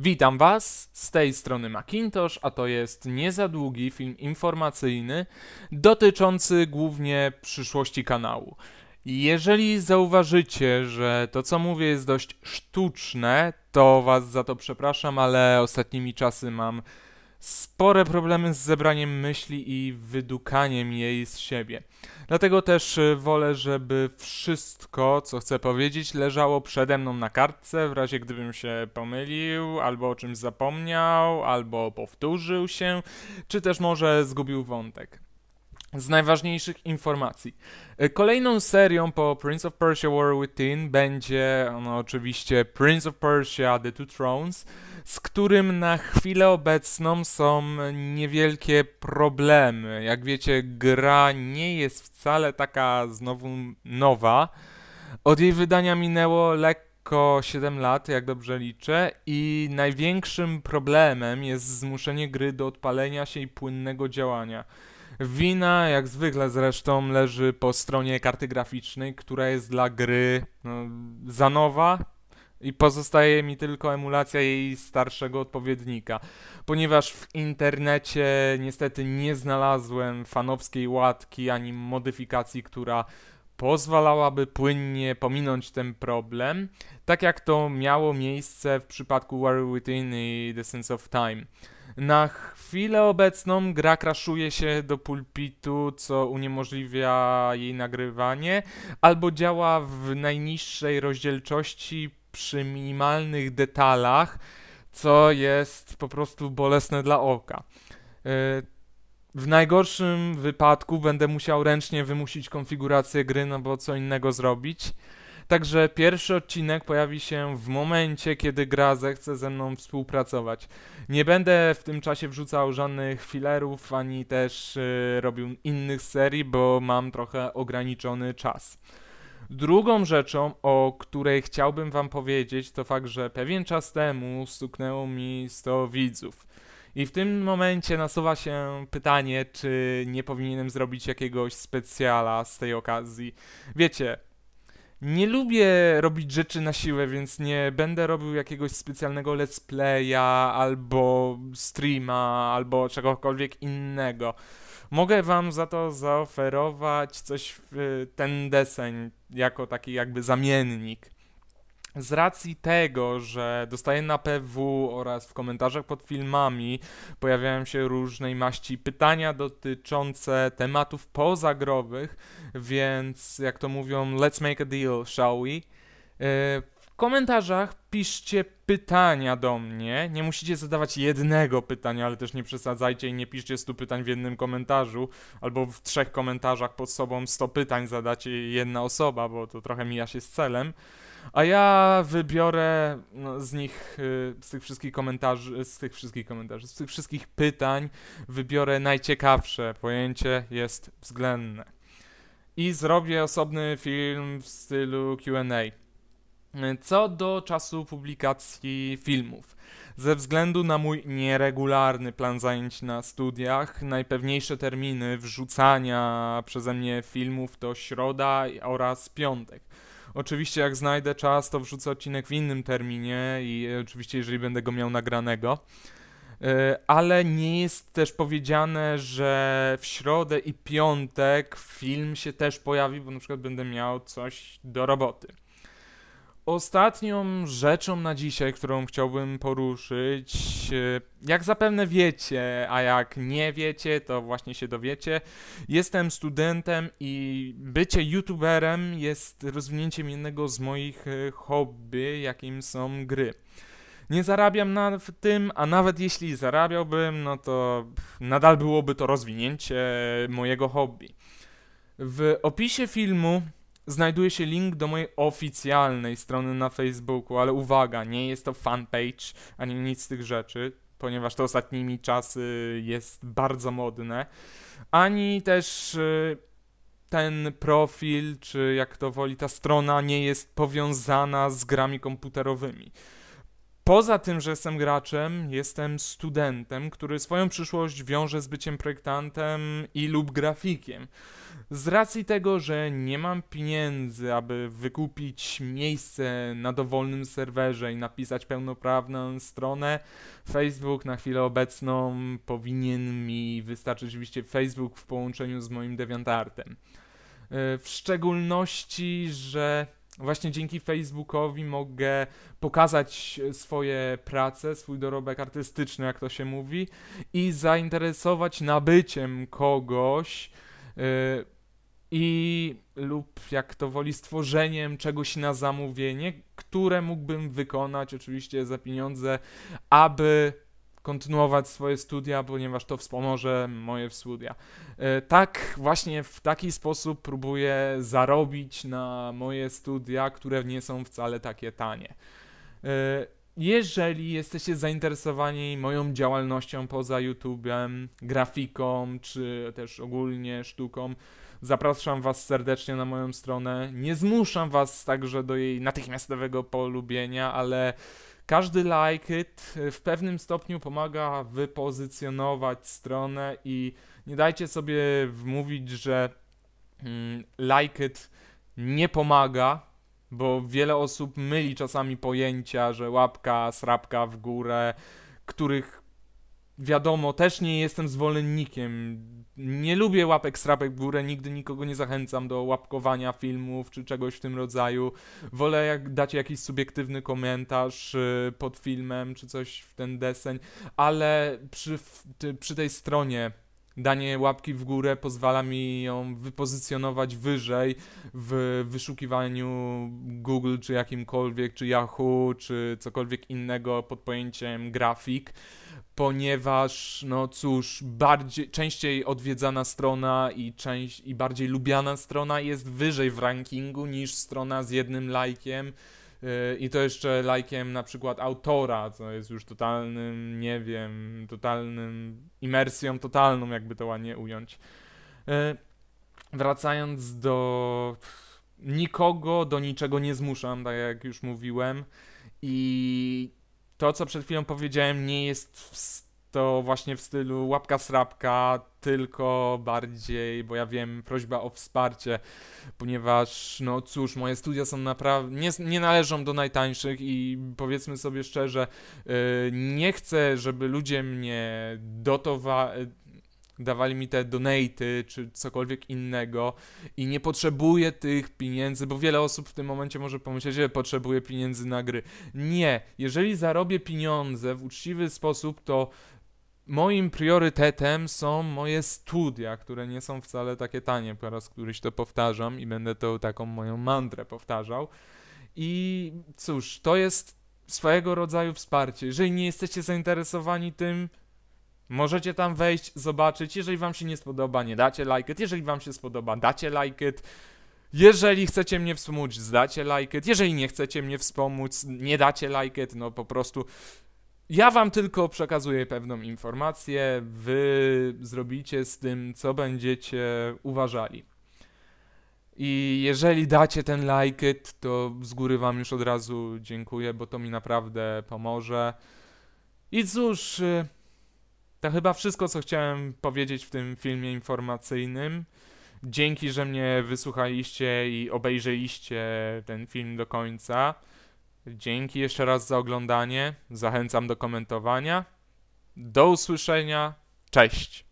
Witam Was, z tej strony Macintosh, a to jest nie za długi film informacyjny dotyczący głównie przyszłości kanału. Jeżeli zauważycie, że to co mówię jest dość sztuczne, to Was za to przepraszam, ale ostatnimi czasy mam spore problemy z zebraniem myśli i wydukaniem jej z siebie. Dlatego też e, wolę, żeby wszystko, co chcę powiedzieć, leżało przede mną na kartce, w razie gdybym się pomylił, albo o czymś zapomniał, albo powtórzył się, czy też może zgubił wątek z najważniejszych informacji. E, kolejną serią po Prince of Persia War Within będzie no, oczywiście Prince of Persia The Two Thrones, z którym na chwilę obecną są niewielkie problemy. Jak wiecie, gra nie jest wcale taka znowu nowa. Od jej wydania minęło lekko 7 lat, jak dobrze liczę, i największym problemem jest zmuszenie gry do odpalenia się i płynnego działania. Wina, jak zwykle zresztą, leży po stronie karty graficznej, która jest dla gry no, za nowa i pozostaje mi tylko emulacja jej starszego odpowiednika. Ponieważ w internecie niestety nie znalazłem fanowskiej łatki ani modyfikacji, która pozwalałaby płynnie pominąć ten problem, tak jak to miało miejsce w przypadku War Within i The Sense of Time. Na chwilę obecną gra kraszuje się do pulpitu, co uniemożliwia jej nagrywanie, albo działa w najniższej rozdzielczości przy minimalnych detalach, co jest po prostu bolesne dla oka. E, w najgorszym wypadku będę musiał ręcznie wymusić konfigurację gry, no bo co innego zrobić. Także pierwszy odcinek pojawi się w momencie, kiedy gra zechce ze mną współpracować. Nie będę w tym czasie wrzucał żadnych filerów, ani też y, robił innych serii, bo mam trochę ograniczony czas. Drugą rzeczą, o której chciałbym Wam powiedzieć, to fakt, że pewien czas temu stuknęło mi 100 widzów. I w tym momencie nasuwa się pytanie, czy nie powinienem zrobić jakiegoś specjala z tej okazji. Wiecie, nie lubię robić rzeczy na siłę, więc nie będę robił jakiegoś specjalnego let's playa albo streama albo czegokolwiek innego. Mogę wam za to zaoferować coś w ten deseń jako taki jakby zamiennik z racji tego, że dostaję na PW oraz w komentarzach pod filmami pojawiają się różnej maści pytania dotyczące tematów pozagrowych, więc jak to mówią, let's make a deal, shall we? Y, w komentarzach piszcie pytania do mnie. Nie musicie zadawać jednego pytania, ale też nie przesadzajcie i nie piszcie 100 pytań w jednym komentarzu, albo w trzech komentarzach pod sobą 100 pytań zadacie jedna osoba, bo to trochę mija się z celem. A ja wybiorę no, z nich, y, z tych wszystkich komentarzy, z tych wszystkich komentarzy, z tych wszystkich pytań, wybiorę najciekawsze. Pojęcie jest względne. I zrobię osobny film w stylu QA. Co do czasu publikacji filmów. Ze względu na mój nieregularny plan zajęć na studiach, najpewniejsze terminy wrzucania przeze mnie filmów to środa oraz piątek. Oczywiście jak znajdę czas, to wrzucę odcinek w innym terminie i e, oczywiście jeżeli będę go miał nagranego. E, ale nie jest też powiedziane, że w środę i piątek film się też pojawi, bo na przykład będę miał coś do roboty. Ostatnią rzeczą na dzisiaj, którą chciałbym poruszyć, e, jak zapewne wiecie, a jak nie wiecie, to właśnie się dowiecie. Jestem studentem i bycie youtuberem jest rozwinięciem jednego z moich e, hobby, jakim są gry. Nie zarabiam na tym, a nawet jeśli zarabiałbym, no to nadal byłoby to rozwinięcie mojego hobby. W opisie filmu znajduje się link do mojej oficjalnej strony na Facebooku, ale uwaga, nie jest to fanpage ani nic z tych rzeczy, ponieważ to ostatnimi czasy jest bardzo modne, ani też y, ten profil, czy jak to woli, ta strona nie jest powiązana z grami komputerowymi. Poza tym, że jestem graczem, jestem studentem, który swoją przyszłość wiąże z byciem projektantem i lub grafikiem. Z racji tego, że nie mam pieniędzy, aby wykupić miejsce na dowolnym serwerze i napisać pełnoprawną stronę, Facebook na chwilę obecną powinien mi wystarczyć oczywiście Facebook w połączeniu z moim DeviantArtem. E, w szczególności, że właśnie dzięki Facebookowi mogę pokazać swoje prace, swój dorobek artystyczny, jak to się mówi, i zainteresować nabyciem kogoś. Y, i lub jak to woli stworzeniem czegoś na zamówienie, które mógłbym wykonać oczywiście za pieniądze, aby kontynuować swoje studia, ponieważ to wspomoże moje studia. E, tak, właśnie w taki sposób próbuję zarobić na moje studia, które nie są wcale takie tanie. E, jeżeli jesteście zainteresowani moją działalnością poza YouTube'em, grafiką czy też ogólnie sztuką, Zapraszam Was serdecznie na moją stronę. Nie zmuszam Was także do jej natychmiastowego polubienia, ale każdy like it w pewnym stopniu pomaga wypozycjonować stronę i nie dajcie sobie wmówić, że mm, like it nie pomaga, bo wiele osób myli czasami pojęcia, że łapka, srapka w górę, których wiadomo, też nie jestem zwolennikiem. Nie lubię łapek strapek w górę, nigdy nikogo nie zachęcam do łapkowania filmów czy czegoś w tym rodzaju. Wolę jak dać jakiś subiektywny komentarz y, pod filmem czy coś w ten deseń, ale przy, przy tej stronie danie łapki w górę pozwala mi ją wypozycjonować wyżej w wyszukiwaniu Google, czy jakimkolwiek, czy Yahoo, czy cokolwiek innego pod pojęciem grafik ponieważ, no cóż, bardziej, częściej odwiedzana strona i, część, i bardziej lubiana strona jest wyżej w rankingu niż strona z jednym lajkiem i to jeszcze lajkiem na przykład autora, co jest już totalnym, nie wiem, totalnym, imersją totalną, jakby to ładnie ująć. E, wracając do nikogo do niczego nie zmuszam, tak jak już mówiłem i to, co przed chwilą powiedziałem, nie jest w to właśnie w stylu łapka srapka, tylko bardziej, bo ja wiem, prośba o wsparcie, ponieważ, no cóż, moje studia są naprawdę, nie, nie należą do najtańszych i powiedzmy sobie szczerze, yy, nie chcę, żeby ludzie mnie dotowali, y, dawali mi te donaty czy cokolwiek innego i nie potrzebuję tych pieniędzy, bo wiele osób w tym momencie może pomyśleć, że potrzebuję pieniędzy na gry. Nie, jeżeli zarobię pieniądze w uczciwy sposób, to moim priorytetem są moje studia, które nie są wcale takie tanie. Po raz któryś to powtarzam i będę to taką moją mantrę powtarzał. I cóż, to jest swojego rodzaju wsparcie. Jeżeli nie jesteście zainteresowani tym, możecie tam wejść, zobaczyć. Jeżeli wam się nie spodoba, nie dacie like it. Jeżeli wam się spodoba, dacie like it. Jeżeli chcecie mnie wspomóc, zdacie like it. Jeżeli nie chcecie mnie wspomóc, nie dacie like it. No po prostu ja wam tylko przekazuję pewną informację, wy zrobicie z tym, co będziecie uważali. I jeżeli dacie ten like it, to z góry wam już od razu dziękuję, bo to mi naprawdę pomoże. I cóż, y, to chyba wszystko, co chciałem powiedzieć w tym filmie informacyjnym. Dzięki, że mnie wysłuchaliście i obejrzeliście ten film do końca. Dzięki jeszcze raz za oglądanie. Zachęcam do komentowania. Do usłyszenia. Cześć.